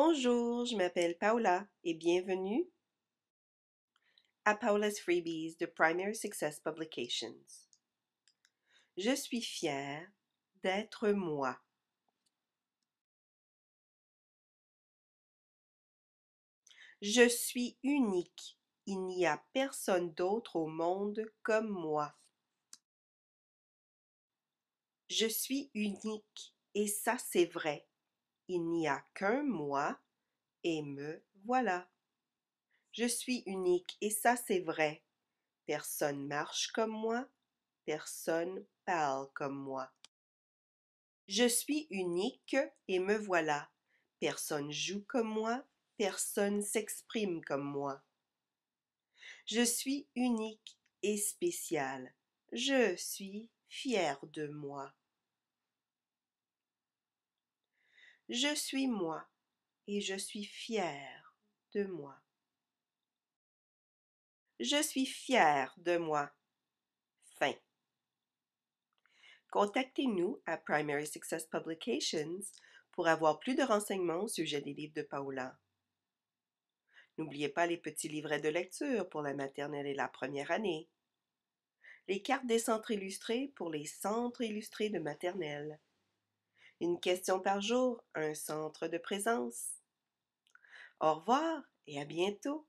Bonjour, je m'appelle Paola et bienvenue à Paola's Freebies de Primary Success Publications. Je suis fière d'être moi. Je suis unique. Il n'y a personne d'autre au monde comme moi. Je suis unique et ça c'est vrai. Il n'y a qu'un moi et me voilà. Je suis unique et ça c'est vrai. Personne marche comme moi, personne parle comme moi. Je suis unique et me voilà. Personne joue comme moi, personne s'exprime comme moi. Je suis unique et spécial. Je suis fier de moi. Je suis moi et je suis fière de moi. Je suis fière de moi. Fin. Contactez-nous à Primary Success Publications pour avoir plus de renseignements au sujet des livres de Paola. N'oubliez pas les petits livrets de lecture pour la maternelle et la première année. Les cartes des centres illustrés pour les centres illustrés de maternelle une question par jour, un centre de présence. Au revoir et à bientôt.